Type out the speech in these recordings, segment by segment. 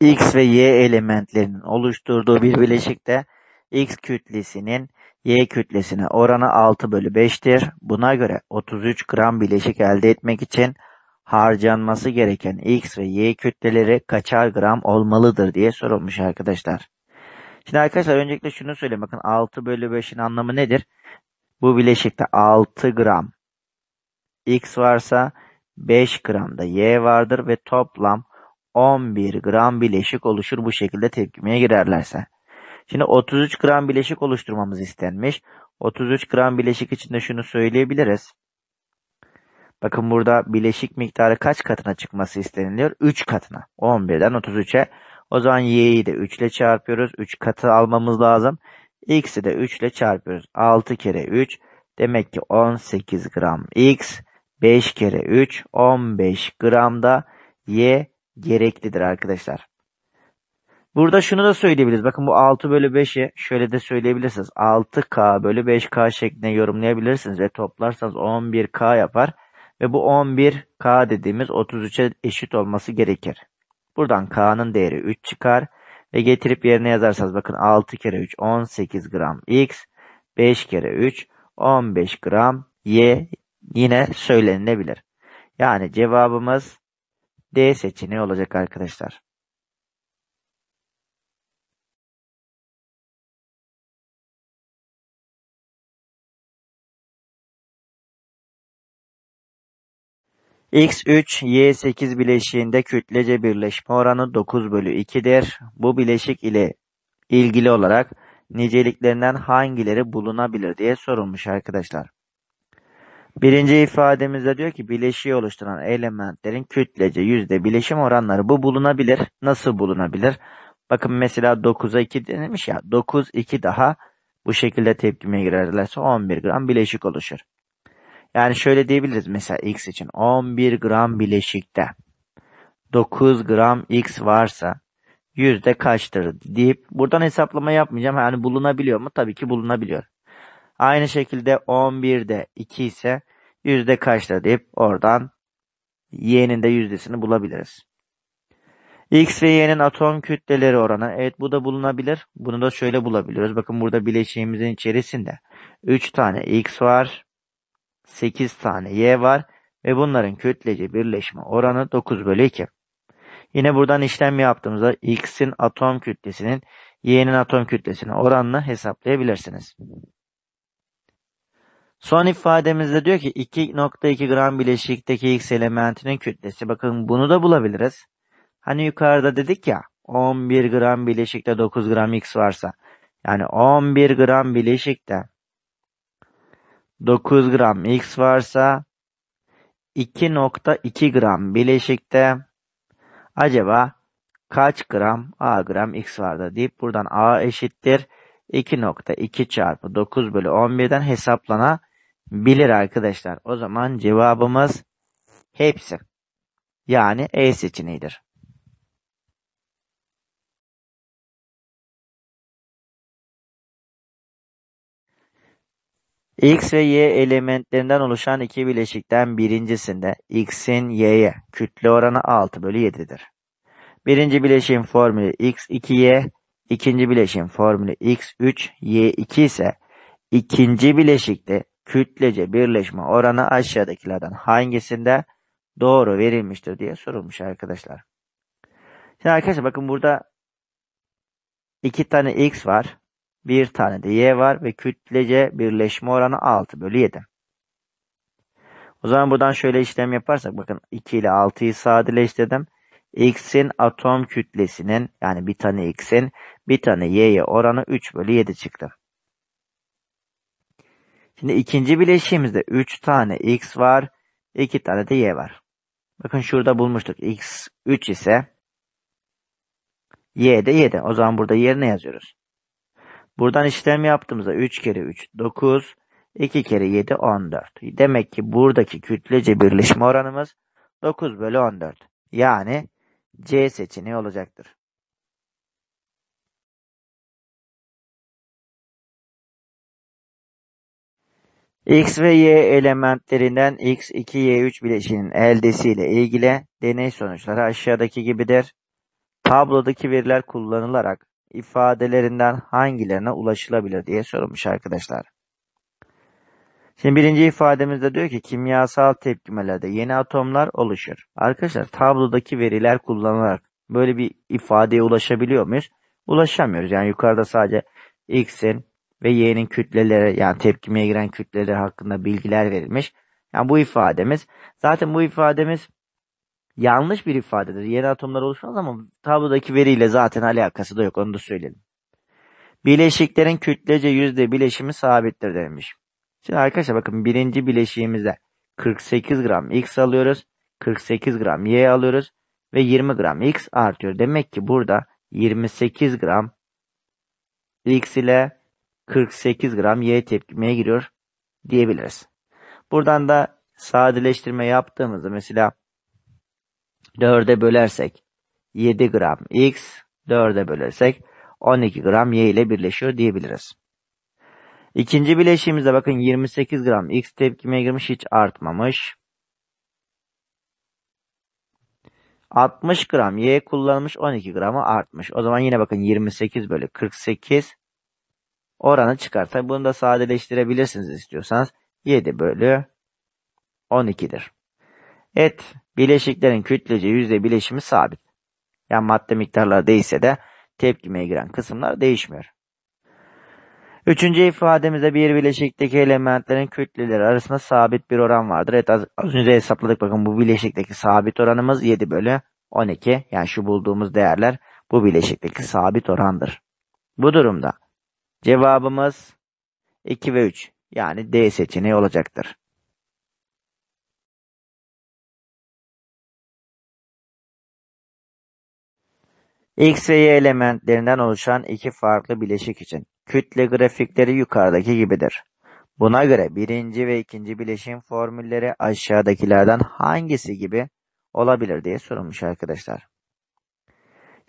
X ve Y elementlerinin oluşturduğu bir bileşikte X kütlesinin Y kütlesine oranı 6 bölü 5'tir. Buna göre 33 gram bileşik elde etmek için harcanması gereken X ve Y kütleleri kaçar gram olmalıdır diye sorulmuş arkadaşlar. Şimdi arkadaşlar öncelikle şunu söyleyeyim. Bakın 6 bölü 5'in anlamı nedir? Bu bileşikte 6 gram X varsa 5 gram da Y vardır ve toplam 11 gram bileşik oluşur bu şekilde tepkimeye girerlerse. Şimdi 33 gram bileşik oluşturmamız istenmiş. 33 gram bileşik için de şunu söyleyebiliriz. Bakın burada bileşik miktarı kaç katına çıkması isteniliyor? 3 katına. 11'den 33'e. O zaman y'yi de 3 ile çarpıyoruz. 3 katı almamız lazım. x'i de 3 ile çarpıyoruz. 6 kere 3 demek ki 18 gram x. 5 kere 3 15 gram da y gereklidir arkadaşlar. Burada şunu da söyleyebiliriz. Bakın bu 6 bölü 5'i şöyle de söyleyebilirsiniz. 6K bölü 5K şeklinde yorumlayabilirsiniz ve toplarsanız 11K yapar. Ve bu 11K dediğimiz 33'e eşit olması gerekir. Buradan K'nın değeri 3 çıkar. Ve getirip yerine yazarsanız bakın 6 kere 3 18 gram X. 5 kere 3 15 gram Y yine söylenilebilir. Yani cevabımız D seçeneği olacak arkadaşlar. X3, Y8 bileşiğinde kütlece birleşme oranı 9 bölü 2'dir. Bu bileşik ile ilgili olarak niceliklerinden hangileri bulunabilir diye sorulmuş arkadaşlar. Birinci ifademizde diyor ki bileşiği oluşturan elementlerin kütlece yüzde bileşim oranları bu bulunabilir. Nasıl bulunabilir? Bakın mesela 9'a 2 denilmiş ya 9 2 daha bu şekilde tepkimeye girerlerse 11 gram bileşik oluşur. Yani şöyle diyebiliriz mesela x için 11 gram bileşikte 9 gram x varsa yüzde kaçtır deyip buradan hesaplama yapmayacağım. Yani bulunabiliyor mu? Tabii ki bulunabiliyor. Aynı şekilde 11'de 2 ise yüzde kaçta deyip oradan y'nin de yüzdesini bulabiliriz. X ve y'nin atom kütleleri oranı. Evet bu da bulunabilir. Bunu da şöyle bulabiliyoruz. Bakın burada bileşiğimizin içerisinde 3 tane x var. 8 tane y var. Ve bunların kütlece birleşme oranı 9 bölü 2. Yine buradan işlem yaptığımızda x'in atom kütlesinin y'nin atom kütlesine oranını hesaplayabilirsiniz. Son ifademizde diyor ki 2.2 gram bileşikteki X elementinin kütlesi. Bakın bunu da bulabiliriz. Hani yukarıda dedik ya 11 gram bileşikte 9 gram X varsa. Yani 11 gram bileşikte 9 gram X varsa 2.2 gram bileşikte acaba kaç gram A gram X vardı deyip buradan A eşittir 2.2 çarpı 9 bölü 11'den hesaplanabilir bilir arkadaşlar. O zaman cevabımız hepsi. Yani E seçeneğidir. X ve Y elementlerinden oluşan iki bileşikten birincisinde X'in Y'ye kütle oranı 6 bölü 7'dir. Birinci bileşim formülü X2Y, ikinci bileşim formülü X3Y2 ise ikinci bileşikte kütlece birleşme oranı aşağıdakilerden hangisinde doğru verilmiştir diye sorulmuş arkadaşlar. Şimdi arkadaşlar bakın burada iki tane x var. Bir tane de y var ve kütlece birleşme oranı 6 bölü 7. O zaman buradan şöyle işlem yaparsak bakın 2 ile 6'yı sadeleştirdim. X'in atom kütlesinin yani bir tane X'in bir tane Y'ye oranı 3 bölü 7 çıktı. Şimdi ikinci bileşiğimizde 3 tane x var. 2 tane de y var. Bakın şurada bulmuştuk. x 3 ise y de 7. O zaman burada yerine yazıyoruz. Buradan işlem yaptığımızda 3 kere 3 9 2 kere 7 14. Demek ki buradaki kütlece birleşme oranımız 9 bölü 14. Yani C seçeneği olacaktır. X ve Y elementlerinden X, 2, Y3 bileşinin eldesiyle ilgili deney sonuçları aşağıdaki gibidir. Tablodaki veriler kullanılarak ifadelerinden hangilerine ulaşılabilir diye sorulmuş arkadaşlar. Şimdi birinci ifademizde diyor ki kimyasal tepkimelerde yeni atomlar oluşur. Arkadaşlar tablodaki veriler kullanılarak böyle bir ifadeye ulaşabiliyor muyuz? Ulaşamıyoruz. Yani yukarıda sadece x'in ve yeğenin kütlelere yani tepkimeye giren kütleler hakkında bilgiler verilmiş. Yani bu ifademiz zaten bu ifademiz yanlış bir ifadedir. Yeni atomlar oluşmaz ama tablodaki veriyle zaten alakası da yok onu da söyleyelim. Bileşiklerin kütlece yüzde bileşimi sabittir demiş Şimdi arkadaşlar bakın birinci bileşiğimizde 48 gram x alıyoruz. 48 gram y alıyoruz. Ve 20 gram x artıyor. Demek ki burada 28 gram x ile 48 gram Y tepkimeye giriyor diyebiliriz. Buradan da sadeleştirme yaptığımızda mesela 4'e bölersek 7 gram X 4'e bölersek 12 gram Y ile birleşiyor diyebiliriz. İkinci bileşiğimizde bakın 28 gram X tepkimeye girmiş hiç artmamış. 60 gram Y kullanılmış 12 gramı artmış. O zaman yine bakın 28 bölü 48 oranı çıkar. Tabi bunu da sadeleştirebilirsiniz istiyorsanız. 7 bölü 12'dir. Et bileşiklerin kütlece yüzde bileşimi sabit. Yani madde miktarları değilse de tepkimeye giren kısımlar değişmiyor. Üçüncü ifademizde bir bileşikteki elementlerin kütleleri arasında sabit bir oran vardır. Evet az, az önce hesapladık bakın bu bileşikteki sabit oranımız 7 bölü 12. Yani şu bulduğumuz değerler bu bileşikteki sabit orandır. Bu durumda Cevabımız 2 ve 3 yani D seçeneği olacaktır. X ve Y elementlerinden oluşan iki farklı bileşik için kütle grafikleri yukarıdaki gibidir. Buna göre birinci ve ikinci bileşim formülleri aşağıdakilerden hangisi gibi olabilir diye sorulmuş arkadaşlar.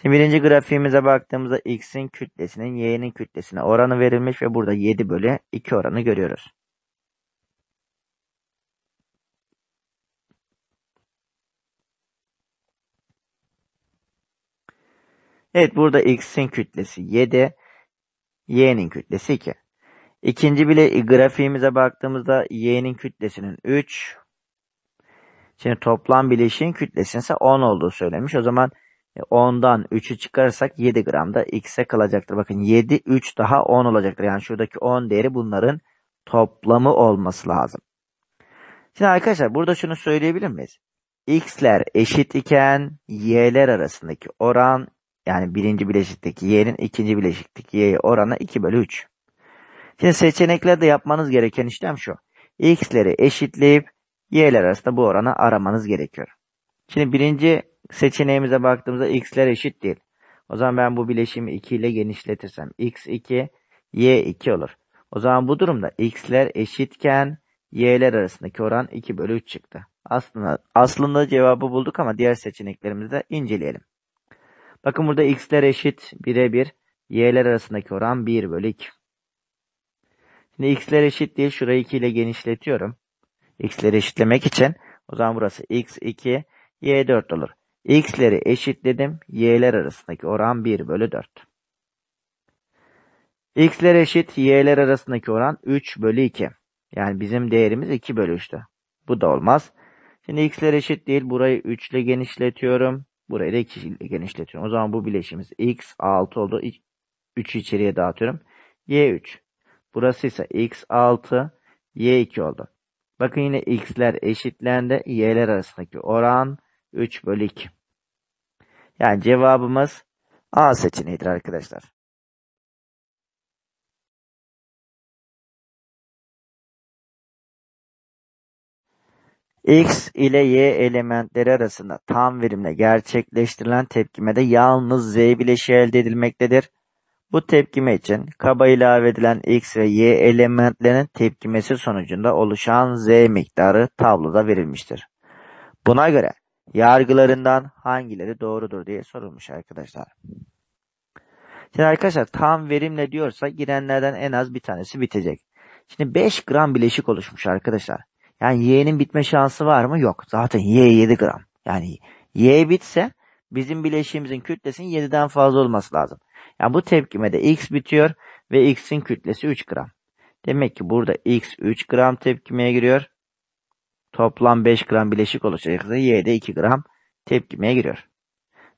Şimdi birinci grafiğimize baktığımızda x'in kütlesinin y'nin kütlesine oranı verilmiş ve burada 7 bölü 2 oranı görüyoruz. Evet burada x'in kütlesi 7, y'nin kütlesi 2. İkinci bile grafiğimize baktığımızda y'nin kütlesinin 3. Şimdi toplam bileşiğin kütlesinin ise 10 olduğu söylemiş. O zaman 10'dan e, 3'ü çıkarırsak 7 gram da x'e kalacaktır. Bakın 7, 3 daha 10 olacaktır. Yani şuradaki 10 değeri bunların toplamı olması lazım. Şimdi arkadaşlar burada şunu söyleyebilir miyiz? x'ler eşit iken y'ler arasındaki oran yani birinci bileşikteki y'nin ikinci bileşikteki y'ye oranı 2 bölü 3. Şimdi seçeneklerde yapmanız gereken işlem şu. x'leri eşitleyip y'ler arasında bu oranı aramanız gerekiyor. Şimdi birinci seçeneğimize baktığımızda x'ler eşit değil. O zaman ben bu bileşimi 2 ile genişletirsem x2 y2 olur. O zaman bu durumda x'ler eşitken y'ler arasındaki oran 2 bölü 3 çıktı. Aslında, aslında cevabı bulduk ama diğer seçeneklerimizi de inceleyelim. Bakın burada x'ler eşit 1'e 1. Y'ler arasındaki oran 1 bölü 2. Şimdi x'ler eşit diye şurayı 2 ile genişletiyorum. X'ler eşitlemek için. O zaman burası x2, y4 olur x'leri eşitledim. y'ler arasındaki oran 1 bölü 4. x'ler eşit y'ler arasındaki oran 3 bölü 2. Yani bizim değerimiz 2 bölü 3'tü. Bu da olmaz. Şimdi x'ler eşit değil. Burayı 3 ile genişletiyorum. Burayı da 2 ile genişletiyorum. O zaman bu bileşimiz x 6 oldu. 3'ü içeriye dağıtıyorum. y 3. Burası ise x 6 y 2 oldu. Bakın yine x'ler eşitlendi. y'ler arasındaki oran 3 bölü 2. Yani cevabımız A seçeneğidir arkadaşlar. X ile Y elementleri arasında tam verimle gerçekleştirilen tepkimede yalnız Z bileşiği elde edilmektedir. Bu tepkime için kaba ilave edilen X ve Y elementlerinin tepkimesi sonucunda oluşan Z miktarı tabloda verilmiştir. Buna göre yargılarından hangileri doğrudur diye sorulmuş arkadaşlar. Şimdi arkadaşlar tam verimle diyorsa girenlerden en az bir tanesi bitecek. Şimdi 5 gram bileşik oluşmuş arkadaşlar. Yani Y'nin bitme şansı var mı? Yok. Zaten Y 7 gram. Yani Y bitse bizim bileşiğimizin kütlesinin 7'den fazla olması lazım. Yani bu tepkimede X bitiyor ve X'in kütlesi 3 gram. Demek ki burada X 3 gram tepkimeye giriyor. Toplam 5 gram bileşik oluşacaksa Y de 2 gram tepkimeye giriyor.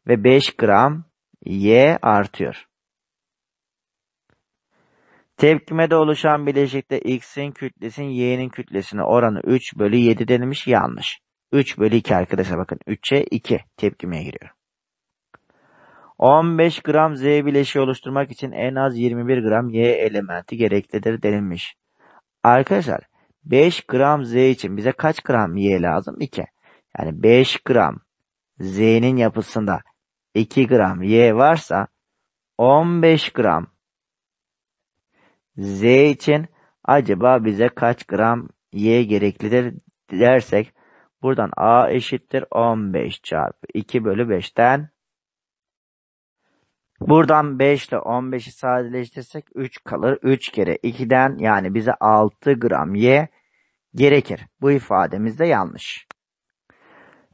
Ve 5 gram Y artıyor. Tepkimede oluşan bileşikte X'in kütlesinin Y'nin kütlesine oranı 3 bölü 7 denilmiş yanlış. 3 bölü 2 arkadaşlar bakın 3'e 2 tepkimeye giriyor. 15 gram Z bileşiği oluşturmak için en az 21 gram Y elementi gereklidir denilmiş. Arkadaşlar 5 gram Z için bize kaç gram Y lazım? 2. Yani 5 gram Z'nin yapısında 2 gram Y varsa 15 gram Z için acaba bize kaç gram Y gereklidir dersek buradan A eşittir 15 çarpı 2 bölü 5'ten Buradan 5 ile 15'i sadeleştirsek 3 kalır. 3 kere 2'den yani bize 6 gram Y gerekir. Bu ifademiz de yanlış.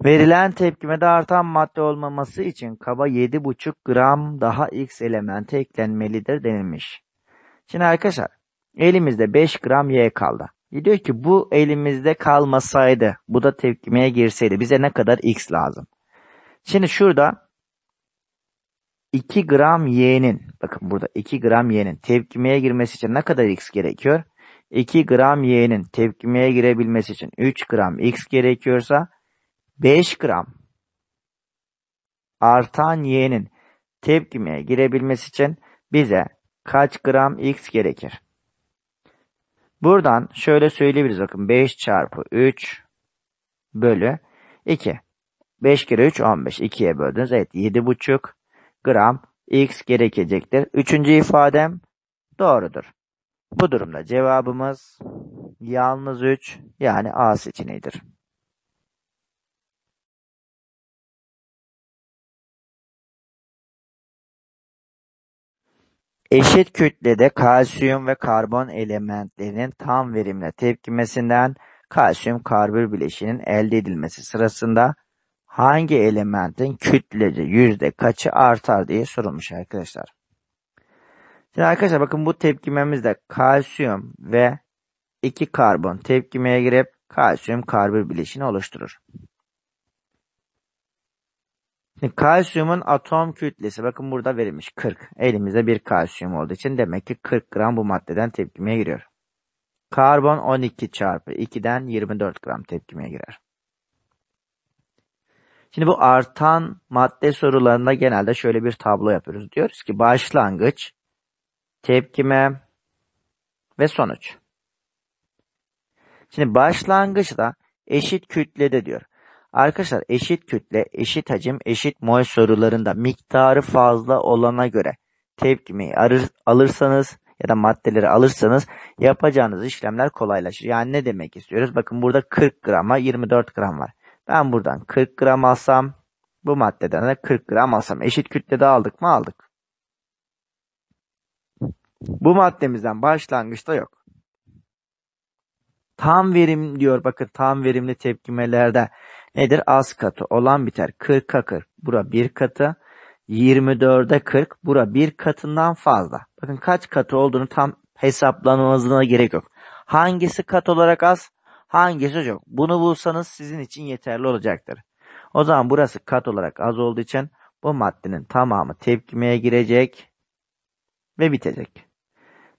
Verilen tepkimede artan madde olmaması için kaba 7,5 gram daha X elementi eklenmelidir denilmiş. Şimdi arkadaşlar elimizde 5 gram Y kaldı. E diyor ki bu elimizde kalmasaydı bu da tepkimeye girseydi bize ne kadar X lazım. Şimdi şurada 2 gram Y'nin bakın burada 2 gram Y'nin tepkimeye girmesi için ne kadar X gerekiyor? 2 gram y'nin tepkimeye girebilmesi için 3 gram x gerekiyorsa 5 gram artan y'nin tepkimeye girebilmesi için bize kaç gram x gerekir? Buradan şöyle söyleyebiliriz bakın 5 çarpı 3 bölü 2. 5 kere 3 15. 2'ye böldünüz. Evet 7,5 gram x gerekecektir. Üçüncü ifadem doğrudur. Bu durumda cevabımız yalnız 3 yani A seçeneğidir. Eşit kütlede kalsiyum ve karbon elementlerinin tam verimle tepkimesinden kalsiyum karbür bileşinin elde edilmesi sırasında hangi elementin kütlece yüzde kaçı artar diye sorulmuş arkadaşlar. Şimdi arkadaşlar bakın bu tepkimemizde kalsiyum ve 2 karbon tepkimeye girip kalsiyum karbür bileşini oluşturur. Şimdi kalsiyumun atom kütlesi bakın burada verilmiş 40. Elimizde bir kalsiyum olduğu için demek ki 40 gram bu maddeden tepkimeye giriyor. Karbon 12 çarpı 2'den 24 gram tepkimeye girer. Şimdi bu artan madde sorularında genelde şöyle bir tablo yapıyoruz. Diyoruz ki başlangıç tepkime ve sonuç. Şimdi başlangıçta eşit kütlede diyor. Arkadaşlar eşit kütle, eşit hacim, eşit mol sorularında miktarı fazla olana göre tepkimeyi alırsanız ya da maddeleri alırsanız yapacağınız işlemler kolaylaşır. Yani ne demek istiyoruz? Bakın burada 40 grama 24 gram var. Ben buradan 40 gram alsam bu maddeden de 40 gram alsam eşit kütlede aldık mı aldık. Bu maddemizden başlangıçta yok. Tam verim diyor bakın tam verimli tepkimelerde nedir? Az katı olan biter. 40'a 40 bura bir katı. 24'e 40 bura bir katından fazla. Bakın kaç katı olduğunu tam hesaplanmanızına gerek yok. Hangisi kat olarak az? Hangisi çok? Bunu bulsanız sizin için yeterli olacaktır. O zaman burası kat olarak az olduğu için bu maddenin tamamı tepkimeye girecek ve bitecek.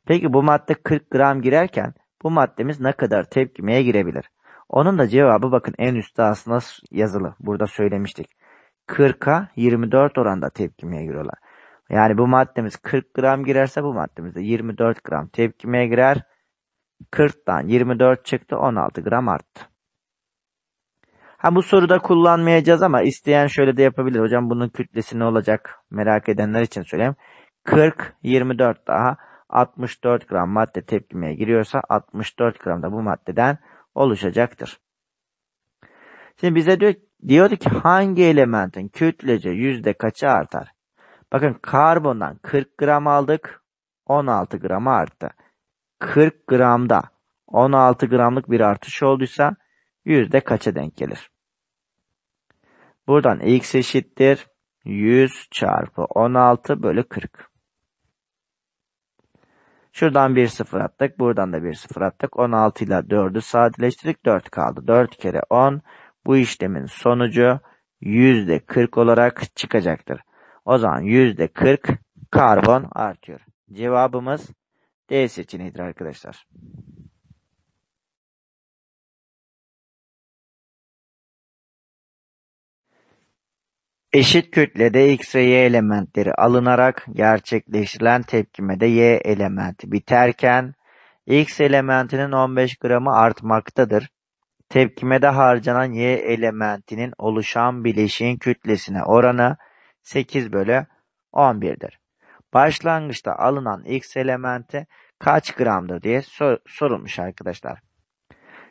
Peki bu madde 40 gram girerken bu maddemiz ne kadar tepkimeye girebilir? Onun da cevabı bakın en üstte aslında yazılı. Burada söylemiştik. 40'a 24 oranda tepkimeye giriyorlar. Yani bu maddemiz 40 gram girerse bu maddemiz de 24 gram tepkimeye girer. 40'tan 24 çıktı 16 gram arttı. Ha bu soruda kullanmayacağız ama isteyen şöyle de yapabilir. Hocam bunun kütlesi ne olacak merak edenler için söyleyeyim. 40 24 daha 64 gram madde tepkimeye giriyorsa 64 gram da bu maddeden oluşacaktır. Şimdi bize diyor, diyordu ki hangi elementin kütlece yüzde kaça artar? Bakın karbondan 40 gram aldık 16 gram arttı. 40 gramda 16 gramlık bir artış olduysa yüzde kaça denk gelir? Buradan x eşittir 100 çarpı 16 bölü 40. Şuradan 1-0 attık. Buradan da 1-0 attık. 16 ile 4'ü sadeleştirdik. 4 kaldı. 4 kere 10. Bu işlemin sonucu %40 olarak çıkacaktır. O zaman %40 karbon artıyor. Cevabımız D seçeneğidir arkadaşlar. Eşit kütlede X ve Y elementleri alınarak gerçekleştirilen tepkimede Y elementi biterken X elementinin 15 gramı artmaktadır. Tepkimede harcanan Y elementinin oluşan bileşiğin kütlesine oranı 8 bölü 11'dir. Başlangıçta alınan X elementi kaç gramdır diye sor sorulmuş arkadaşlar.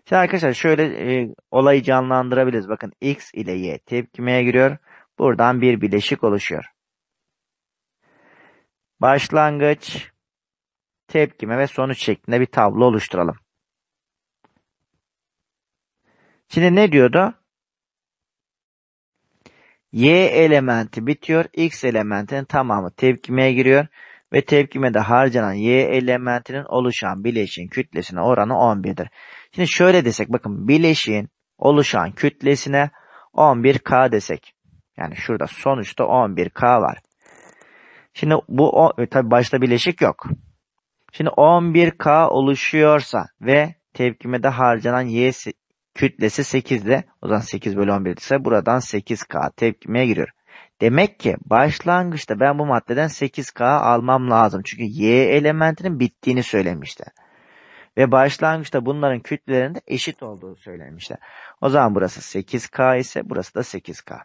Şimdi arkadaşlar şöyle e, olayı canlandırabiliriz. Bakın X ile Y tepkimeye giriyor. Buradan bir bileşik oluşuyor. Başlangıç, tepkime ve sonuç şeklinde bir tablo oluşturalım. Şimdi ne diyordu? Y elementi bitiyor. X elementinin tamamı tepkimeye giriyor. Ve tepkimede harcanan Y elementinin oluşan bileşin kütlesine oranı 11'dir. Şimdi şöyle desek bakın bileşin oluşan kütlesine 11K desek. Yani şurada sonuçta 11K var. Şimdi bu e, tabii başta bileşik yok. Şimdi 11K oluşuyorsa ve tepkimede harcanan Y kütlesi 8'de o zaman 8 bölü 11 ise buradan 8K tepkime giriyor. Demek ki başlangıçta ben bu maddeden 8K almam lazım. Çünkü Y elementinin bittiğini söylemişti. Ve başlangıçta bunların kütlelerinde eşit olduğu söylenmişti. O zaman burası 8K ise burası da 8K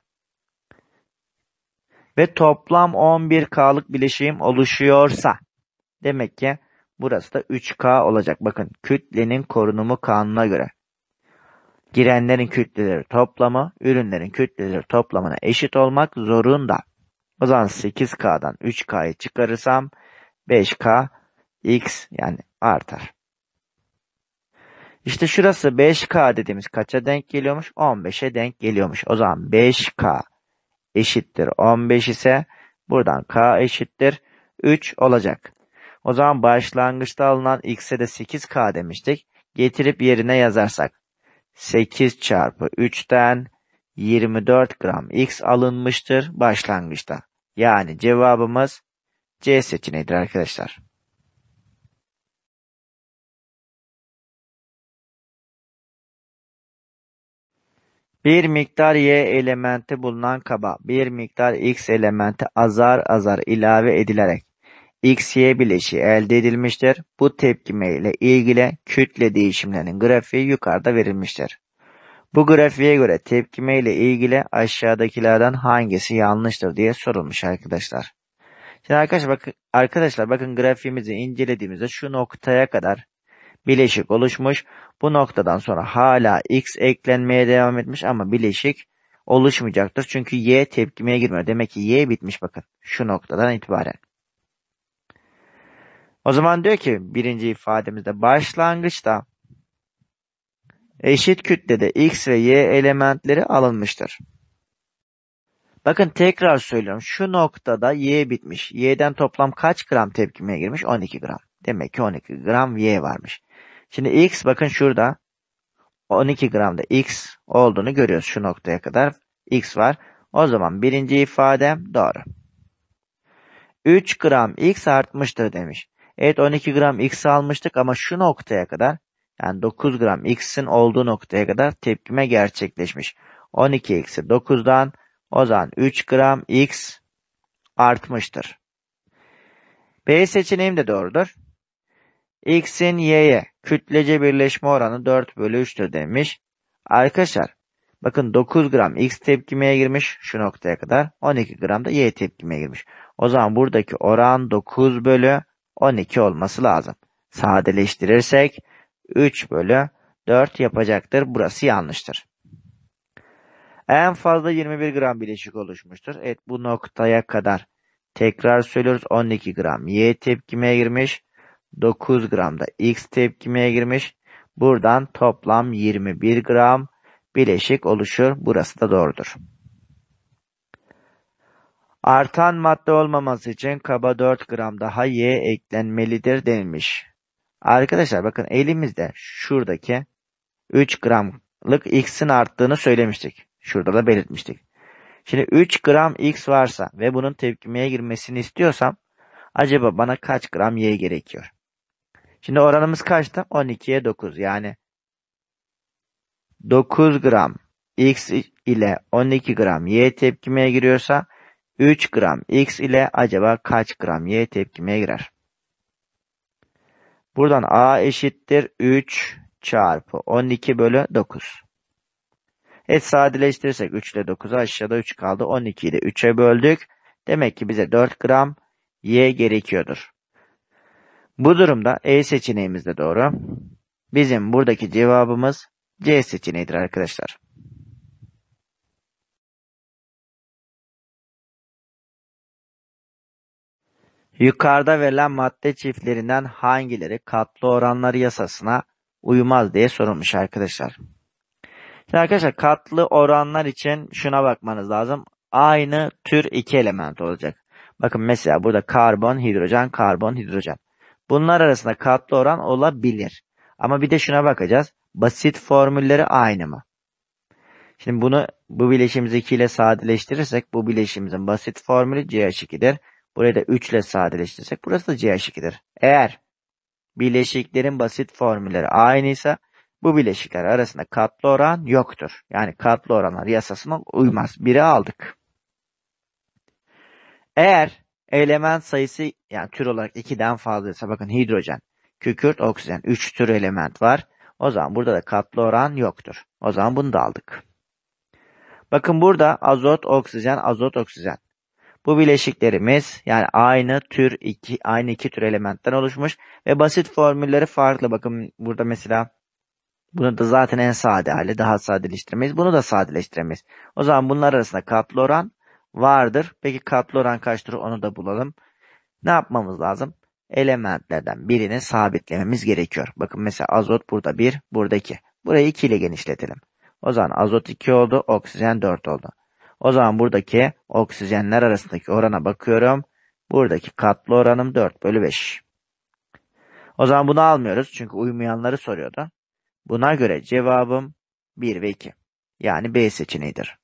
ve toplam 11K'lık bileşim oluşuyorsa demek ki burası da 3K olacak. Bakın kütlenin korunumu kanuna göre girenlerin kütleleri toplamı ürünlerin kütleleri toplamına eşit olmak zorunda. O zaman 8K'dan 3K'yı çıkarırsam 5K X yani artar. İşte şurası 5K dediğimiz kaça denk geliyormuş? 15'e denk geliyormuş. O zaman 5K eşittir 15 ise buradan k eşittir 3 olacak. O zaman başlangıçta alınan x'e de 8k demiştik. Getirip yerine yazarsak 8 çarpı 3'ten 24 gram x alınmıştır başlangıçta. Yani cevabımız C seçeneğidir arkadaşlar. Bir miktar y elementi bulunan kaba bir miktar x elementi azar azar ilave edilerek x-y bileşi elde edilmiştir. Bu tepkime ile ilgili kütle değişimlerinin grafiği yukarıda verilmiştir. Bu grafiğe göre tepkime ile ilgili aşağıdakilerden hangisi yanlıştır diye sorulmuş arkadaşlar. Şimdi arkadaşlar bakın, arkadaşlar bakın grafiğimizi incelediğimizde şu noktaya kadar bileşik oluşmuş. Bu noktadan sonra hala x eklenmeye devam etmiş ama bileşik oluşmayacaktır. Çünkü y tepkimeye girmiyor. Demek ki y bitmiş bakın şu noktadan itibaren. O zaman diyor ki birinci ifademizde başlangıçta eşit kütlede x ve y elementleri alınmıştır. Bakın tekrar söylüyorum. Şu noktada y bitmiş. Y'den toplam kaç gram tepkimeye girmiş? 12 gram. Demek ki 12 gram y varmış. Şimdi x bakın şurada 12 gramda x olduğunu görüyoruz. Şu noktaya kadar x var. O zaman birinci ifadem doğru. 3 gram x artmıştır demiş. Evet 12 gram x almıştık ama şu noktaya kadar yani 9 gram x'in olduğu noktaya kadar tepkime gerçekleşmiş. 12 eksi 9'dan o zaman 3 gram x artmıştır. B seçeneğim de doğrudur. X'in Y'ye kütlece birleşme oranı 4 bölü 3'tür demiş. Arkadaşlar bakın 9 gram X tepkimeye girmiş şu noktaya kadar. 12 gram da Y tepkimeye girmiş. O zaman buradaki oran 9 bölü 12 olması lazım. Sadeleştirirsek 3 bölü 4 yapacaktır. Burası yanlıştır. En fazla 21 gram bileşik oluşmuştur. Evet bu noktaya kadar tekrar söylüyoruz. 12 gram Y tepkimeye girmiş. 9 gramda X tepkimeye girmiş. Buradan toplam 21 gram bileşik oluşur. Burası da doğrudur. Artan madde olmaması için kaba 4 gram daha Y eklenmelidir denilmiş. Arkadaşlar bakın elimizde şuradaki 3 gramlık X'in arttığını söylemiştik. Şurada da belirtmiştik. Şimdi 3 gram X varsa ve bunun tepkimeye girmesini istiyorsam acaba bana kaç gram Y gerekiyor? Şimdi oranımız kaçta? 12'ye 9. Yani 9 gram X ile 12 gram Y tepkimeye giriyorsa 3 gram X ile acaba kaç gram Y tepkimeye girer? Buradan A eşittir 3 çarpı 12 bölü 9. Evet sadeleştirirsek 3 ile 9'u aşağıda 3 kaldı. 12'yi de 3'e böldük. Demek ki bize 4 gram Y gerekiyordur. Bu durumda E seçeneğimiz de doğru. Bizim buradaki cevabımız C seçeneğidir arkadaşlar. Yukarıda verilen madde çiftlerinden hangileri katlı oranları yasasına uymaz diye sorulmuş arkadaşlar. Şimdi arkadaşlar katlı oranlar için şuna bakmanız lazım. Aynı tür iki element olacak. Bakın mesela burada karbon, hidrojen, karbon, hidrojen. Bunlar arasında katlı oran olabilir. Ama bir de şuna bakacağız. Basit formülleri aynı mı? Şimdi bunu bu bileşimizi 2 ile sadeleştirirsek bu bileşimimizin basit formülü CH2'dir. Burayı da 3 ile sadeleştirirsek burası da CH2'dir. Eğer bileşiklerin basit formülleri aynıysa bu bileşikler arasında katlı oran yoktur. Yani katlı oranlar yasasına uymaz. Biri aldık. Eğer Element sayısı yani tür olarak 2'den fazlaysa bakın hidrojen, kükürt, oksijen 3 tür element var. O zaman burada da katlı oran yoktur. O zaman bunu da aldık. Bakın burada azot, oksijen, azot, oksijen. Bu bileşiklerimiz yani aynı tür iki aynı iki tür elementten oluşmuş ve basit formülleri farklı. Bakın burada mesela bunu da zaten en sade hali daha sadeleştiremeyiz. Bunu da sadeleştiremeyiz. O zaman bunlar arasında katlı oran vardır. Peki katlı oran kaçtır onu da bulalım. Ne yapmamız lazım? Elementlerden birini sabitlememiz gerekiyor. Bakın mesela azot burada 1, buradaki. Burayı 2 ile genişletelim. O zaman azot 2 oldu, oksijen 4 oldu. O zaman buradaki oksijenler arasındaki orana bakıyorum. Buradaki katlı oranım 4 bölü 5. O zaman bunu almıyoruz çünkü uymayanları soruyordu. Buna göre cevabım 1 ve 2. Yani B seçeneğidir.